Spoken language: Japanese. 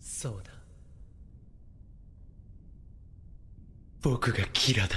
そうだ僕がキラだ